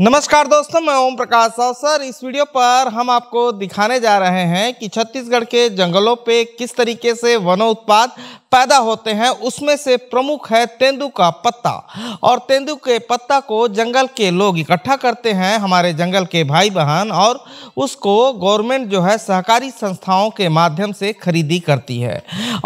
नमस्कार दोस्तों मैं ओम प्रकाश साहु सर इस वीडियो पर हम आपको दिखाने जा रहे हैं कि छत्तीसगढ़ के जंगलों पे किस तरीके से उत्पाद पैदा होते हैं उसमें से प्रमुख है तेंदू का पत्ता और तेंदु के पत्ता को जंगल के लोग इकट्ठा करते हैं हमारे जंगल के भाई बहन और उसको गवर्नमेंट जो है सहकारी संस्थाओं के माध्यम से खरीदी करती है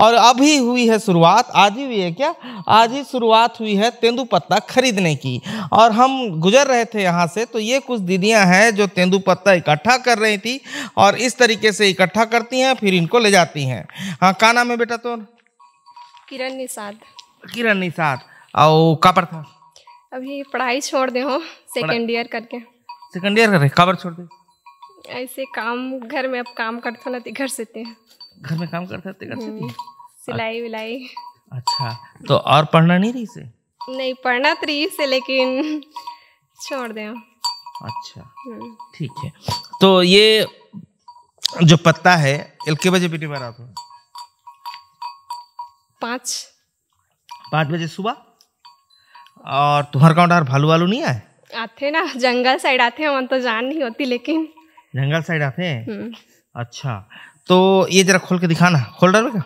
और अभी हुई है शुरुआत आज ही हुई है क्या आज ही शुरुआत हुई है तेंदु पत्ता खरीदने की और हम गुजर रहे थे यहाँ यहाँ से तो ये कुछ दीदियाँ हैं जो तेंदुपत्ता इकट्ठा कर रही थी और इस तरीके से इकट्ठा करती हैं फिर इनको ले जाती हैं हाँ का नाम है बेटा तो किरण निषाद किरण निषाद और का पर था अभी पढ़ाई छोड़ दे हूँ सेकेंड ईयर करके सेकेंड ईयर कर रहे काबर छोड़ दे ऐसे काम घर में अब काम करता ना तो घर से घर में काम करता थे घर से हम्म, सिलाई विलाई अच्छा तो और पढ़ना नहीं रही से नहीं पढ़ना तो रही से लेकिन छोड़ दें अच्छा हम्म। ठीक है तो ये जो पत्ता है एल बजे पीटी मारा आप पाँच पाँच बजे सुबह और तुम्हारे गाँव भालू वालू नहीं आए आते ना जंगल साइड आते हैं वहां तो जान नहीं होती लेकिन जंगल साइड आते हैं हम्म। अच्छा तो ये जरा खोल के दिखाना खोल क्या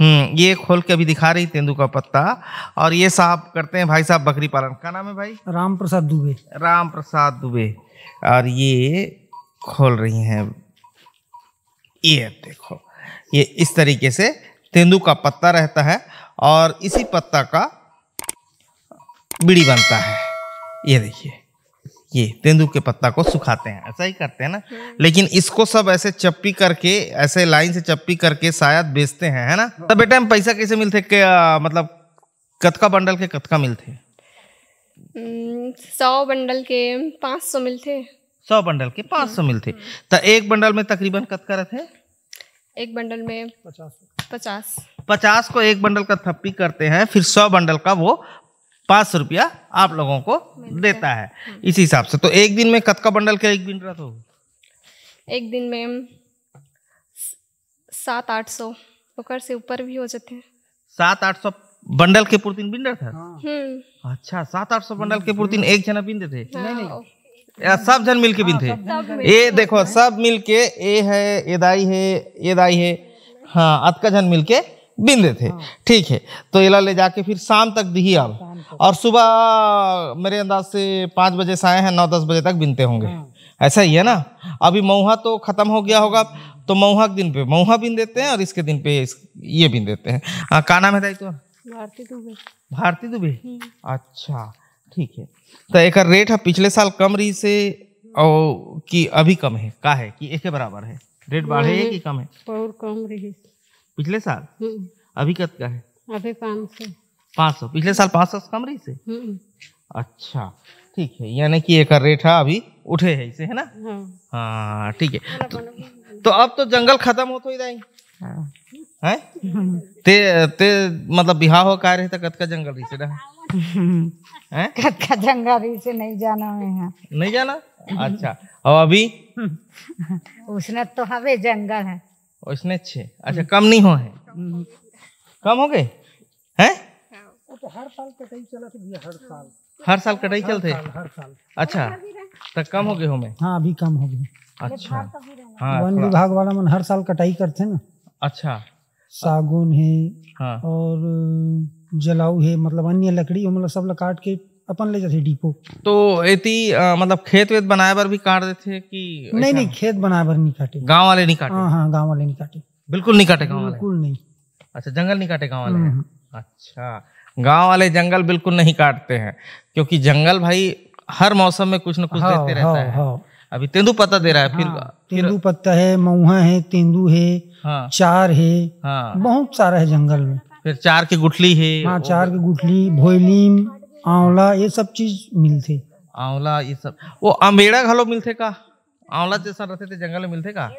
हम्म, ये खोल के अभी दिखा रही तेंदू का पत्ता और ये साहब करते हैं भाई साहब बकरी पालन का नाम है भाई राम प्रसाद दुबे राम प्रसाद दुबे और ये खोल रही हैं ये देखो ये इस तरीके से तेंदू का पत्ता रहता है और इसी पत्ता का बीड़ी बनता है ये देखिए ये तेंदू के पत्ता को सुखाते हैं ऐसा ही करते हैं ना हम्म। लेकिन इसको सब ऐसे चप्पी करके ऐसे लाइन से चप्पी करके शायद बेचते हैं है ना हाँ। तो बेटा हम पैसा कैसे मिलते के, आ, मतलब कतका बंडल के कतका मिलते हम्म, सौ बंडल के पाँच सौ मिलते सौ बंडल के पाँच सौ मिलते हम्म। तो एक बंडल में तकरीबन कतका रहते एक बंडल में पचास पचास पचास को एक बंडल का थप्पी करते हैं फिर सौ बंडल का वो पाँच सौ रुपया आप लोगों को देता है इसी हिसाब से तो एक दिन में कत का बंडल का एक दिन रथ हो तो? एक दिन में सात आठ सौ ओकर से ऊपर भी हो जाते हैं सात आठ सौ बंडल के पूर्तिन बिन रथ है हाँ। हम्म। अच्छा सात आठ सौ बंडल के पूर्तिन एक जना बिन देते हाँ। हाँ, या सब जन मिल के बिनते ये देखो सब मिल के ए है ए दाई है ए दाई है हाँ अतका जन मिल के बीन देते हाँ। ठीक है तो इला ले जाके फिर शाम तक दिही अब और सुबह मेरे अंदाज से पाँच बजे से आए हैं नौ दस बजे तक बीनते होंगे हाँ। ऐसा ही है ना अभी मऊहा तो ख़त्म हो गया होगा तो मऊहा के दिन पे मऊहा बीन देते हैं और इसके दिन पे इस, ये बीन देते हैं आ, हाँ, का नाम है दाई तो भारती दुबे भारती दुबे हम्म। अच्छा ठीक है तो एक रेट है पिछले साल कम रही से और कि अभी कम है का है कि एक बराबर है रेट बढ़े कि कम है और कम रही पिछले साल हम्म। अभी कत का है अभी पाँच सौ पाँच सौ पिछले साल पाँच सौ कम रही से हम्म। अच्छा ठीक है यानी कि एक रेट है अभी उठे है इसे है ना हाँ, हाँ ठीक है तो, तो अब तो जंगल खत्म हो तो इधर हाँ। है ते ते मतलब बिहार हो का रहे तो कत का जंगल रही से रहा है कत का जंगल रही से नहीं जाना है नहीं जाना अच्छा और अभी उसने तो हवे जंगल है और इसने छः अच्छा हम्म। कम नहीं हुआ है कम हो गए हैं हाँ। तो हर साल कटाई चला था हर साल हर साल कटाई चलते हर साल अच्छा तो कम हो गए हो मैं हाँ अभी कम हो गए अच्छा हाँ वन विभाग वाला मन हर साल कटाई करते ना अच्छा सागुन है हाँ। और जलाऊ है मतलब अन्य लकड़ी मतलब सब काट के अपन ले जाते डिपो तो एती आ, मतलब खेत वेत बनाए बर भी काट देते कि नहीं नहीं खेत बनाए बर नहीं काटे गांव वाले नहीं काटे हां हां गांव वाले नहीं काटे बिल्कुल नहीं काटे गांव वाले बिल्कुल नहीं अच्छा जंगल नहीं काटे गांव वाले हम्म, हम्म। अच्छा गांव वाले जंगल बिल्कुल नहीं काटते हैं क्योंकि जंगल भाई हर मौसम में कुछ ना कुछ हाँ, देते रहता हाँ, है हाँ। अभी तेंदू पत्ता दे रहा है फिर तेंदू पत्ता है मऊहा है तेंदू है हाँ, चार है हाँ, बहुत सारा है जंगल में फिर चार की गुठली है हाँ चार की गुठली भोयलीम आंवला ये सब चीज मिलते आंवला ये सब वो अमेड़ा घलो मिलते का आंवला जैसा रहते थे जंगल में मिलते का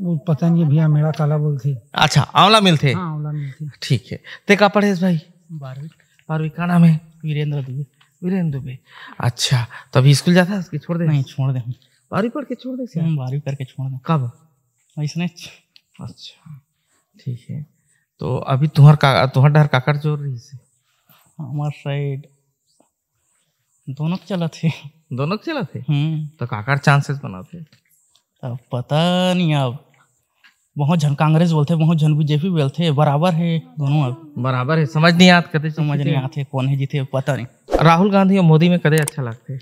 वो पता नहीं भैया मेरा काला बोलथे अच्छा आंवला मिलते हाँ, आंवला मिलथे ठीक है ते का पढ़े भाई बारहवीं बारहवीं का नाम है वीरेंद्र दुबे वीरेंद्र दुबे अच्छा तो अभी स्कूल जाता है छोड़ दे नहीं छोड़ दे बारहवीं पढ़ के छोड़ दे हम बारहवीं करके छोड़ दे कब इसने अच्छा ठीक है तो अभी तुम्हार का तुम्हार डर काकर जोर रही है আমার साइड दोनों चला थे दोनों चला थे हम्म। तो काकर चांसेस बनाते अब पता नहीं अब बहुत जन कांग्रेस बोलते बहुत जन बीजेपी बोलते बराबर है दोनों अब बराबर है समझ नहीं आते कदे समझ नहीं आते कौन है जीते पता नहीं राहुल गांधी और मोदी में कदे अच्छा लगते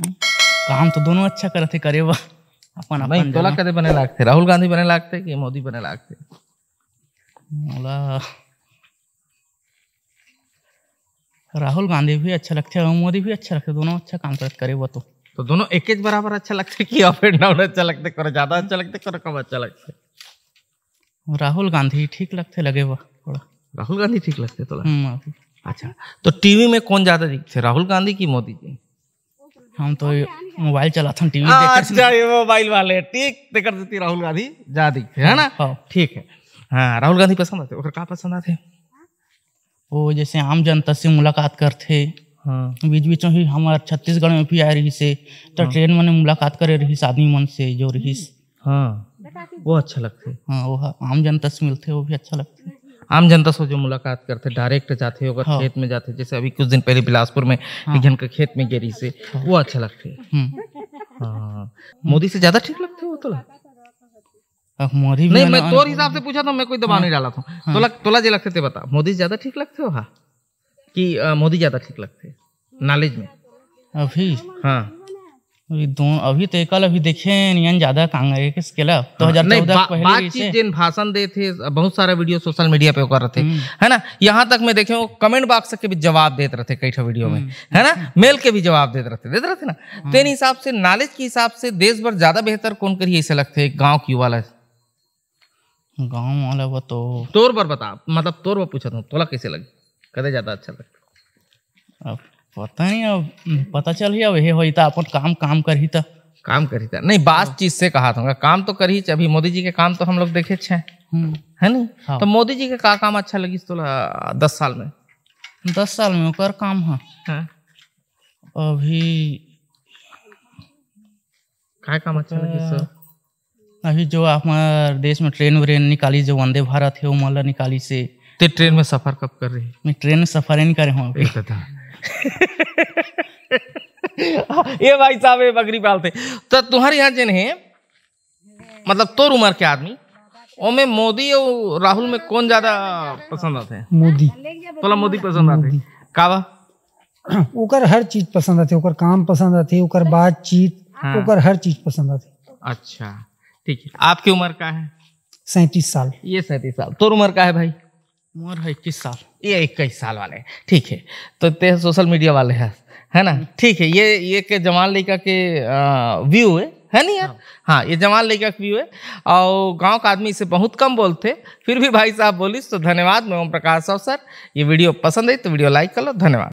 काम तो दोनों अच्छा करते करे वह अपन अपन तोला कदे बने लगते राहुल गांधी बने लगते कि मोदी बने लगते ओला राहुल गांधी भी अच्छा लगते हैं मोदी भी अच्छा लगते दोनों अच्छा काम करते करे वो तो तो दोनों एक एक बराबर अच्छा लगते कि अप एंड डाउन अच्छा लगते करो ज्यादा अच्छा लगते करो कम अच्छा लगते राहुल गांधी ठीक लगते लगे वो थोड़ा राहुल गांधी ठीक लगते थोड़ा हम्म, हाँ। अच्छा तो टीवी में कौन ज्यादा दिखते राहुल गांधी की मोदी जी हम तो मोबाइल चलाते हैं टीवी अच्छा ये मोबाइल वाले ठीक देकर देती राहुल गांधी ज्यादा दिखते है ना हाँ। ठीक है हाँ राहुल गांधी पसंद आते और पसंद आते हैं वो जैसे आम जनता से मुलाकात करते हाँ। बीच बीच में हमारे छत्तीसगढ़ में भी आए रहीस तो हाँ। ट्रेन मन मुलाकात करे रहीस आदमी मन से जो रहीस हाँ वो अच्छा लगते हाँ वो आम जनता से मिलते वो भी अच्छा लगते आम जनता से जो मुलाकात करते डायरेक्ट जाते होगा हाँ। खेत में जाते जैसे अभी कुछ दिन पहले बिलासपुर में हाँ। एक जन के खेत में गिरी से हाँ। वो अच्छा लगते हम्म। हाँ मोदी से ज्यादा ठीक लगते वो तो लगते। मोदी नहीं मैं तोर हिसाब से पूछा था तो मैं कोई दबाव नहीं हाँ। डाला था हाँ, तोला तोला जी लगते थे बता मोदी ज्यादा ठीक लगते हो हाँ कि मोदी ज्यादा ठीक लगते नॉलेज में अभी हाँ अभी दो अभी तो कल अभी देखे हाँ। नहीं ज्यादा कांग किस के लब दो हजार नहीं बा, पहले जिन भाषण दे थे बहुत सारा वीडियो सोशल मीडिया पे कर रहे थे हम्म। है ना यहाँ तक मैं देखे कमेंट बॉक्स के भी जवाब देते रहते कई ठा वीडियो में हम्म। है ना मेल के भी जवाब देते रहते देते रहते ना हाँ। तो इन हिसाब से नॉलेज के हिसाब से देश भर ज्यादा बेहतर कौन करिए ऐसे लगते गाँव की युवा गाँव वाला वो तो तोर पर बता मतलब तोर पर पूछा था तोला कैसे लगे कदे ज़्यादा अच्छा लगे अब पता नहीं अब पता चल ही अब ये हो था अपन काम काम कर ही था काम कर ही था नहीं बात चीज से कहा था काम तो कर ही अभी मोदी जी के काम तो हम लोग देखे छे हम्म। है नहीं हाँ। तो मोदी जी के का काम अच्छा लगी तोला दस साल में दस साल में ओकर काम है हाँ। हाँ। अभी का काम अच्छा लगी सर अभी जो हमारे देश में ट्रेन व्रेन निकाली जो वंदे भारत है वो माला निकाली से ते ट्रेन में सफर कब कर रही मैं ट्रेन में सफर नहीं कर रहा हूँ ये भाई साहब ये बकरी पालते तो तुम्हारे यहाँ जिन है मतलब तोर उम्र के आदमी में मोदी और राहुल में कौन ज्यादा पसंद आते हैं मोदी तोला मोदी पसंद आते हैं कावा ओकर हर चीज पसंद आते ओकर काम पसंद आते ओकर बातचीत हाँ। ओकर हर चीज पसंद आते अच्छा ठीक है आपकी उम्र का है सैंतीस साल ये सैंतीस साल तो उम्र का है भाई उम्र है इक्कीस साल ये इक्कीस साल वाले ठीक है तो ते सोशल मीडिया वाले हैं है ना ठीक है ये ये के जमाल लेका के व्यू है है नहीं यार हाँ, हाँ ये जमाल के व्यू है और गांव का आदमी इसे बहुत कम बोलते फिर भी भाई साहब बोलिस तो धन्यवाद मैं ओम प्रकाश साहब सर ये वीडियो पसंद आई तो वीडियो लाइक कर लो धन्यवाद